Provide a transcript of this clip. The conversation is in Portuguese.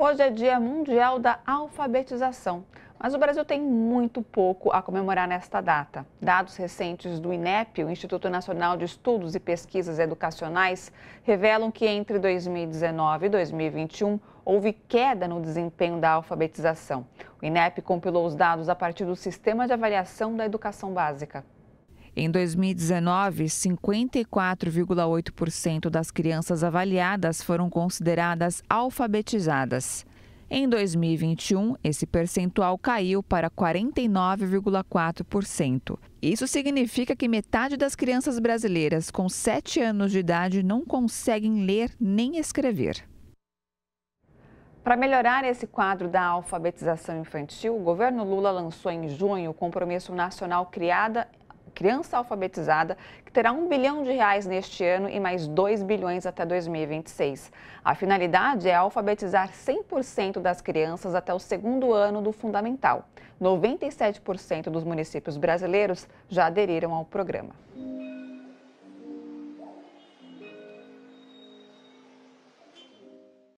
Hoje é Dia Mundial da Alfabetização, mas o Brasil tem muito pouco a comemorar nesta data. Dados recentes do INEP, o Instituto Nacional de Estudos e Pesquisas Educacionais, revelam que entre 2019 e 2021 houve queda no desempenho da alfabetização. O INEP compilou os dados a partir do Sistema de Avaliação da Educação Básica. Em 2019, 54,8% das crianças avaliadas foram consideradas alfabetizadas. Em 2021, esse percentual caiu para 49,4%. Isso significa que metade das crianças brasileiras com 7 anos de idade não conseguem ler nem escrever. Para melhorar esse quadro da alfabetização infantil, o governo Lula lançou em junho o Compromisso Nacional Criada criança alfabetizada, que terá um bilhão de reais neste ano e mais 2 bilhões até 2026. A finalidade é alfabetizar 100% das crianças até o segundo ano do fundamental. 97% dos municípios brasileiros já aderiram ao programa.